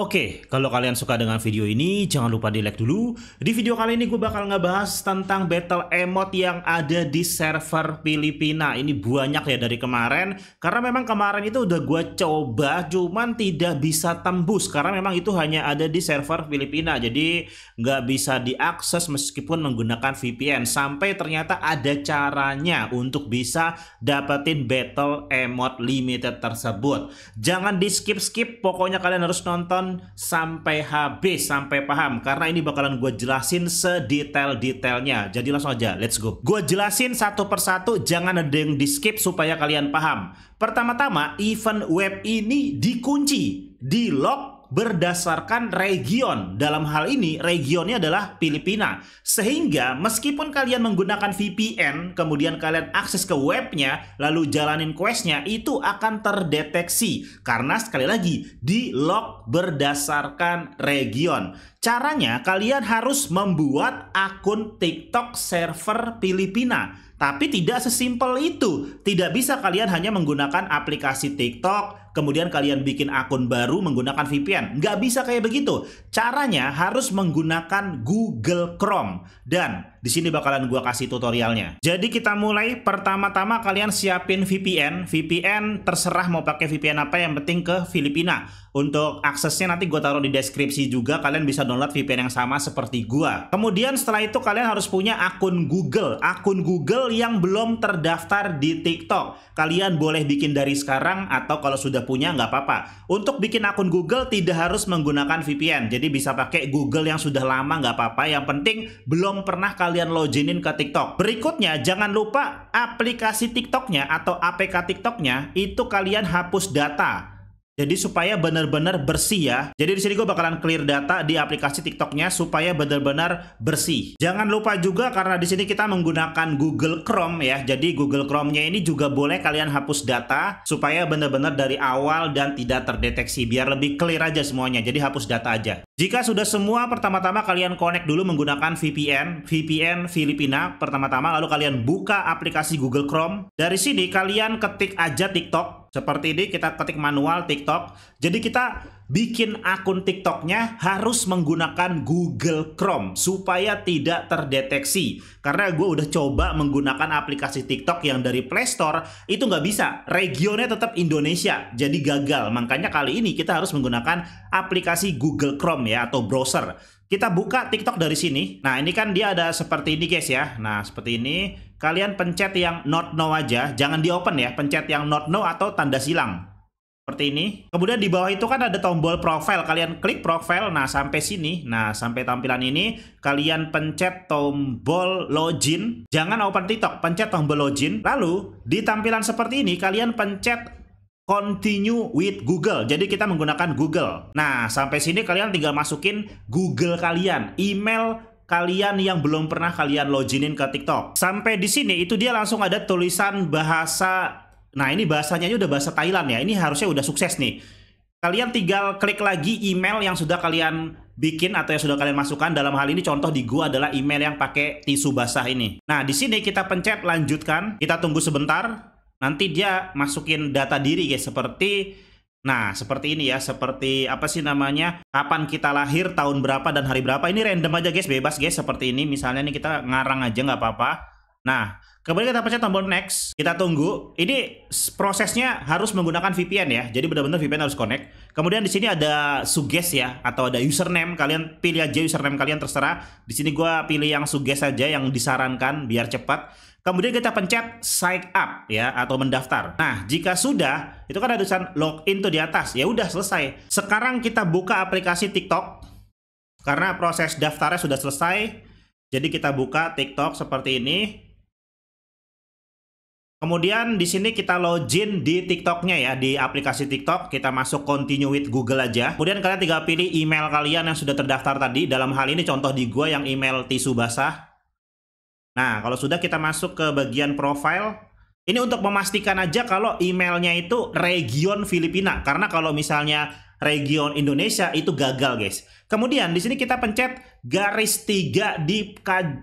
Oke, kalau kalian suka dengan video ini, jangan lupa di like dulu. Di video kali ini gue bakal ngebahas tentang battle emote yang ada di server Filipina. Ini banyak ya dari kemarin, karena memang kemarin itu udah gue coba, cuman tidak bisa tembus. Karena memang itu hanya ada di server Filipina, jadi nggak bisa diakses meskipun menggunakan VPN. Sampai ternyata ada caranya untuk bisa dapetin battle emote limited tersebut. Jangan di skip-skip, pokoknya kalian harus nonton sampai habis, sampai paham. Karena ini bakalan gue jelasin sedetail-detailnya. Jadi langsung aja, let's go. Gue jelasin satu persatu, jangan ada yang di skip supaya kalian paham. Pertama-tama, event web ini dikunci, di lock berdasarkan region. Dalam hal ini regionnya adalah Filipina. Sehingga meskipun kalian menggunakan VPN, kemudian kalian akses ke webnya, lalu jalanin questnya, itu akan terdeteksi. Karena sekali lagi, di lock berdasarkan region. Caranya kalian harus membuat akun TikTok server Filipina. Tapi tidak sesimpel itu. Tidak bisa kalian hanya menggunakan aplikasi TikTok, kemudian kalian bikin akun baru menggunakan VPN. Nggak bisa kayak begitu. Caranya harus menggunakan Google Chrome. Dan di sini bakalan gua kasih tutorialnya. Jadi kita mulai pertama-tama kalian siapin VPN. VPN terserah mau pakai VPN apa yang penting ke Filipina. Untuk aksesnya nanti gua taruh di deskripsi juga kalian bisa download VPN yang sama seperti gua. Kemudian setelah itu kalian harus punya akun Google, akun Google yang belum terdaftar di TikTok. Kalian boleh bikin dari sekarang atau kalau sudah punya nggak apa-apa. Untuk bikin akun Google tidak harus menggunakan VPN. Jadi bisa pakai Google yang sudah lama nggak apa-apa. Yang penting belum pernah kalian kalian loginin ke TikTok. Berikutnya jangan lupa aplikasi TikToknya atau APK TikToknya itu kalian hapus data jadi supaya benar-benar bersih ya. Jadi di sini gue bakalan clear data di aplikasi TikToknya supaya benar-benar bersih. Jangan lupa juga karena di sini kita menggunakan Google Chrome ya. Jadi Google Chrome-nya ini juga boleh kalian hapus data supaya benar-benar dari awal dan tidak terdeteksi biar lebih clear aja semuanya. Jadi hapus data aja. Jika sudah semua, pertama-tama kalian connect dulu menggunakan VPN, VPN Filipina pertama-tama lalu kalian buka aplikasi Google Chrome. Dari sini kalian ketik aja TikTok seperti ini kita ketik manual TikTok. Jadi kita bikin akun TikToknya harus menggunakan Google Chrome supaya tidak terdeteksi. Karena gue udah coba menggunakan aplikasi TikTok yang dari Play Store itu nggak bisa. Regionnya tetap Indonesia, jadi gagal. Makanya kali ini kita harus menggunakan aplikasi Google Chrome ya atau browser. Kita buka TikTok dari sini. Nah, ini kan dia ada seperti ini guys ya. Nah, seperti ini. Kalian pencet yang not no aja, jangan di open ya. Pencet yang not no atau tanda silang seperti ini. Kemudian di bawah itu kan ada tombol profile. Kalian klik profile. Nah, sampai sini. Nah, sampai tampilan ini kalian pencet tombol login. Jangan open TikTok, pencet tombol login. Lalu di tampilan seperti ini kalian pencet continue with Google. Jadi kita menggunakan Google. Nah, sampai sini kalian tinggal masukin Google kalian, email kalian yang belum pernah kalian loginin ke TikTok. Sampai di sini itu dia langsung ada tulisan bahasa Nah ini bahasanya ini udah bahasa Thailand ya. Ini harusnya udah sukses nih. Kalian tinggal klik lagi email yang sudah kalian bikin atau yang sudah kalian masukkan. Dalam hal ini contoh di gua adalah email yang pakai tisu basah ini. Nah di sini kita pencet lanjutkan. Kita tunggu sebentar. Nanti dia masukin data diri guys seperti Nah, seperti ini ya, seperti apa sih namanya? Kapan kita lahir, tahun berapa dan hari berapa? Ini random aja guys, bebas guys. Seperti ini, misalnya ini kita ngarang aja nggak apa-apa. Nah, kemudian kita pencet tombol next, kita tunggu. Ini prosesnya harus menggunakan VPN ya. Jadi benar-benar VPN harus connect. Kemudian di sini ada suggest ya atau ada username, kalian pilih aja username kalian terserah. Di sini gua pilih yang suggest aja yang disarankan biar cepat. Kemudian kita pencet sign up ya atau mendaftar. Nah, jika sudah, itu kan ada tulisan login tuh di atas. Ya udah selesai. Sekarang kita buka aplikasi TikTok. Karena proses daftarnya sudah selesai. Jadi kita buka TikTok seperti ini. Kemudian di sini kita login di TikToknya ya di aplikasi TikTok kita masuk continue with Google aja. Kemudian kalian tinggal pilih email kalian yang sudah terdaftar tadi. Dalam hal ini contoh di gua yang email tisu basah. Nah kalau sudah kita masuk ke bagian profile. Ini untuk memastikan aja kalau emailnya itu region Filipina karena kalau misalnya region Indonesia itu gagal guys. Kemudian di sini kita pencet garis tiga di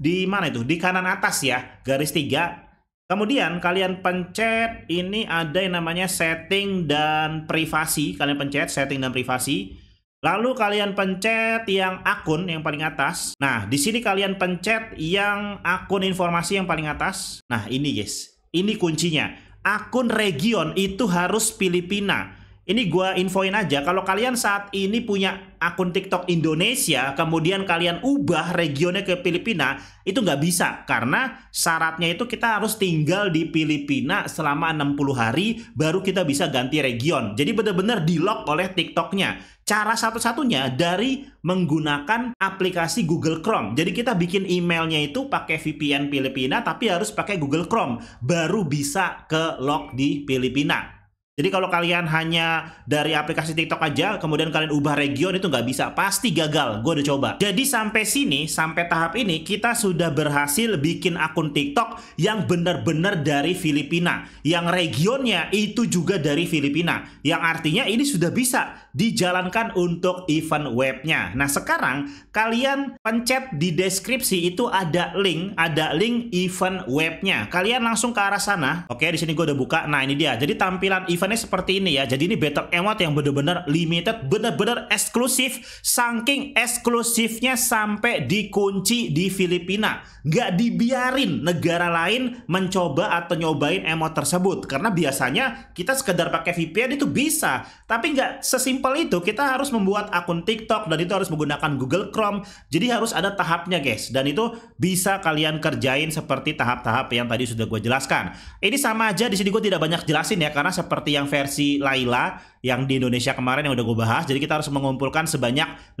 di mana itu di kanan atas ya garis tiga Kemudian kalian pencet ini ada yang namanya setting dan privasi. Kalian pencet setting dan privasi. Lalu kalian pencet yang akun yang paling atas. Nah, di sini kalian pencet yang akun informasi yang paling atas. Nah, ini guys. Ini kuncinya. Akun region itu harus Filipina ini gue infoin aja, kalau kalian saat ini punya akun TikTok Indonesia, kemudian kalian ubah regionnya ke Filipina, itu nggak bisa. Karena syaratnya itu kita harus tinggal di Filipina selama 60 hari, baru kita bisa ganti region. Jadi bener-bener di-lock oleh TikToknya. Cara satu-satunya dari menggunakan aplikasi Google Chrome. Jadi kita bikin emailnya itu pakai VPN Filipina, tapi harus pakai Google Chrome. Baru bisa ke lock di Filipina. Jadi kalau kalian hanya dari aplikasi TikTok aja, kemudian kalian ubah region itu nggak bisa, pasti gagal. Gue udah coba. Jadi sampai sini, sampai tahap ini, kita sudah berhasil bikin akun TikTok yang benar-benar dari Filipina, yang regionnya itu juga dari Filipina, yang artinya ini sudah bisa dijalankan untuk event webnya. Nah sekarang kalian pencet di deskripsi itu ada link, ada link event webnya. Kalian langsung ke arah sana. Oke di sini gue udah buka. Nah ini dia. Jadi tampilan eventnya seperti ini ya. Jadi ini battle emot yang bener-bener limited, bener-bener eksklusif, saking eksklusifnya sampai dikunci di Filipina. Nggak dibiarin negara lain mencoba atau nyobain emot tersebut. Karena biasanya kita sekedar pakai VPN itu bisa, tapi nggak sesimpel sesimpel itu kita harus membuat akun TikTok dan itu harus menggunakan Google Chrome. Jadi harus ada tahapnya guys dan itu bisa kalian kerjain seperti tahap-tahap yang tadi sudah gue jelaskan. Ini sama aja di sini gue tidak banyak jelasin ya karena seperti yang versi Laila yang di Indonesia kemarin yang udah gue bahas. Jadi kita harus mengumpulkan sebanyak 50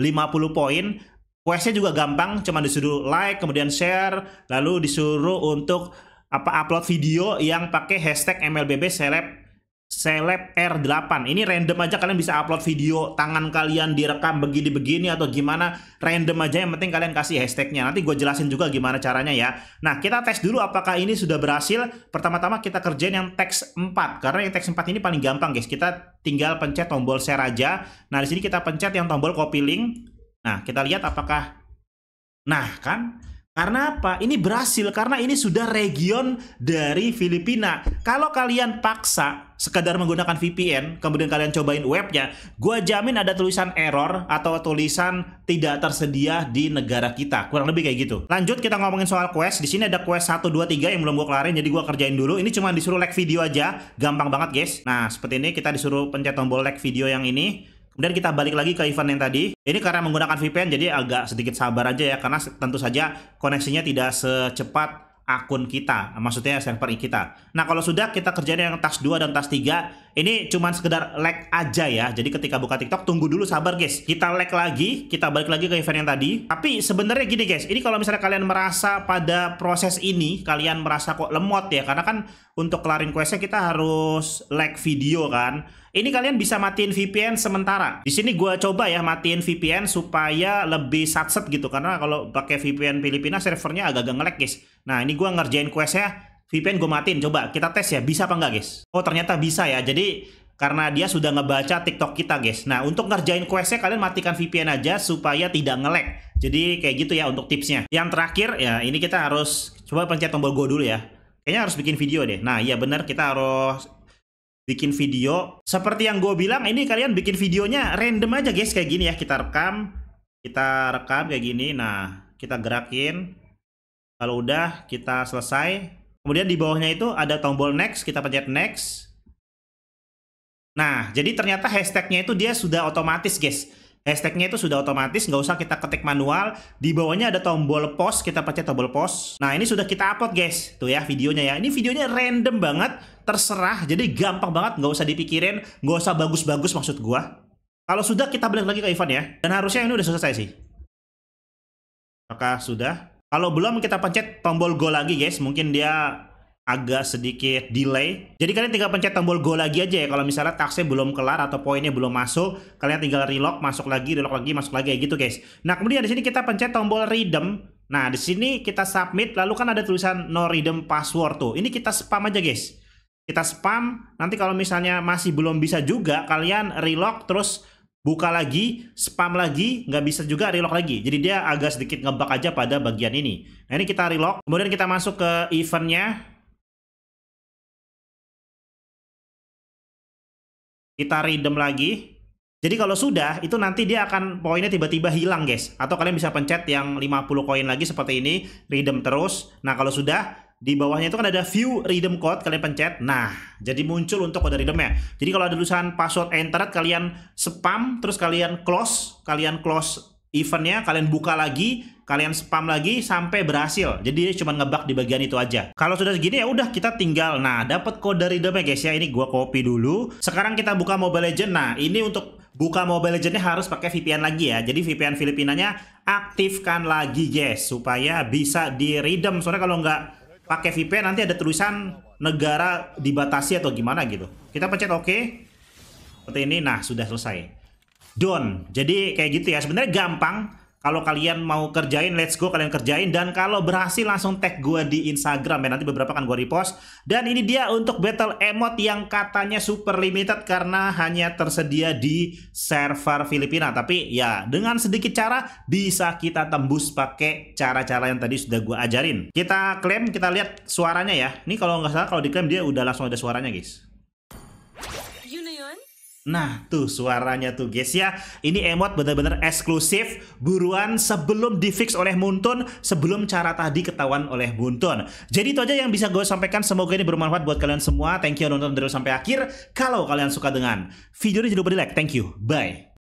poin Questnya juga gampang, cuma disuruh like, kemudian share, lalu disuruh untuk apa upload video yang pakai hashtag MLBB Seleb seleb R8. Ini random aja kalian bisa upload video tangan kalian direkam begini-begini atau gimana. Random aja yang penting kalian kasih hashtagnya. Nanti gue jelasin juga gimana caranya ya. Nah kita tes dulu apakah ini sudah berhasil. Pertama-tama kita kerjain yang teks 4. Karena yang teks 4 ini paling gampang guys. Kita tinggal pencet tombol share aja. Nah di sini kita pencet yang tombol copy link. Nah kita lihat apakah... Nah kan karena apa? Ini berhasil karena ini sudah region dari Filipina. Kalau kalian paksa sekadar menggunakan VPN, kemudian kalian cobain webnya, gue jamin ada tulisan error atau tulisan tidak tersedia di negara kita. Kurang lebih kayak gitu. Lanjut kita ngomongin soal quest. Di sini ada quest 1 2 3 yang belum gue kelarin jadi gue kerjain dulu. Ini cuma disuruh like video aja, gampang banget, guys. Nah, seperti ini kita disuruh pencet tombol like video yang ini. Kemudian kita balik lagi ke event yang tadi. Ini karena menggunakan VPN jadi agak sedikit sabar aja ya karena tentu saja koneksinya tidak secepat akun kita, maksudnya server kita. Nah, kalau sudah kita kerjain yang task 2 dan task 3, ini cuman sekedar lag aja ya. Jadi ketika buka TikTok tunggu dulu sabar guys. Kita lag lagi, kita balik lagi ke event yang tadi. Tapi sebenarnya gini guys, ini kalau misalnya kalian merasa pada proses ini kalian merasa kok lemot ya karena kan untuk kelarin questnya kita harus lag video kan. Ini kalian bisa matiin VPN sementara. Di sini gue coba ya matiin VPN supaya lebih satset gitu karena kalau pakai VPN Filipina servernya agak-agak ngelek guys. Nah ini gue ngerjain questnya VPN gue matiin. Coba kita tes ya bisa apa enggak guys? Oh ternyata bisa ya. Jadi karena dia sudah ngebaca TikTok kita guys. Nah untuk ngerjain questnya kalian matikan VPN aja supaya tidak ngelek. Jadi kayak gitu ya untuk tipsnya. Yang terakhir ya ini kita harus coba pencet tombol go dulu ya. Kayaknya harus bikin video deh. Nah iya bener kita harus bikin video. Seperti yang gue bilang, ini kalian bikin videonya random aja guys kayak gini ya. Kita rekam, kita rekam kayak gini. Nah, kita gerakin. Kalau udah kita selesai, kemudian di bawahnya itu ada tombol next, kita pencet next. Nah, jadi ternyata hashtagnya itu dia sudah otomatis guys hashtagnya itu sudah otomatis nggak usah kita ketik manual di bawahnya ada tombol post kita pencet tombol post nah ini sudah kita upload guys tuh ya videonya ya ini videonya random banget terserah jadi gampang banget nggak usah dipikirin nggak usah bagus-bagus maksud gua kalau sudah kita balik lagi ke event ya dan harusnya ini udah selesai sih Apakah sudah kalau belum kita pencet tombol go lagi guys mungkin dia agak sedikit delay. Jadi kalian tinggal pencet tombol go lagi aja ya kalau misalnya taksi belum kelar atau poinnya belum masuk, kalian tinggal relock, masuk lagi, relock lagi, masuk lagi gitu, guys. Nah, kemudian di sini kita pencet tombol redeem. Nah, di sini kita submit, lalu kan ada tulisan no redeem password tuh. Ini kita spam aja, guys. Kita spam, nanti kalau misalnya masih belum bisa juga, kalian relock terus buka lagi, spam lagi, nggak bisa juga relock lagi. Jadi dia agak sedikit ngebak aja pada bagian ini. Nah ini kita relock, kemudian kita masuk ke eventnya. kita redeem lagi. Jadi kalau sudah, itu nanti dia akan poinnya tiba-tiba hilang guys. Atau kalian bisa pencet yang 50 koin lagi seperti ini, redeem terus. Nah kalau sudah, di bawahnya itu kan ada view redeem code, kalian pencet. Nah, jadi muncul untuk kode redeemnya. Jadi kalau ada tulisan password entered, kalian spam, terus kalian close, kalian close eventnya kalian buka lagi kalian spam lagi sampai berhasil jadi dia cuma ngebak di bagian itu aja kalau sudah segini ya udah kita tinggal nah dapat kode ya, guys ya ini gua copy dulu sekarang kita buka Mobile Legend nah ini untuk buka Mobile Legendnya harus pakai VPN lagi ya jadi VPN Filipinanya aktifkan lagi guys supaya bisa di redeem soalnya kalau nggak pakai VPN nanti ada tulisan negara dibatasi atau gimana gitu kita pencet oke okay. seperti ini nah sudah selesai Don. Jadi kayak gitu ya. Sebenarnya gampang. Kalau kalian mau kerjain, let's go kalian kerjain. Dan kalau berhasil langsung tag gue di Instagram ya. Nanti beberapa kan gue repost. Dan ini dia untuk battle emot yang katanya super limited karena hanya tersedia di server Filipina. Tapi ya dengan sedikit cara bisa kita tembus pakai cara-cara yang tadi sudah gue ajarin. Kita klaim, kita lihat suaranya ya. Ini kalau nggak salah kalau diklaim dia udah langsung ada suaranya guys. Nah tuh suaranya tuh guys ya Ini emot bener-bener eksklusif Buruan sebelum difix oleh Muntun Sebelum cara tadi ketahuan oleh Muntun Jadi itu aja yang bisa gue sampaikan Semoga ini bermanfaat buat kalian semua Thank you nonton dari sampai akhir Kalau kalian suka dengan video ini jangan lupa di like Thank you, bye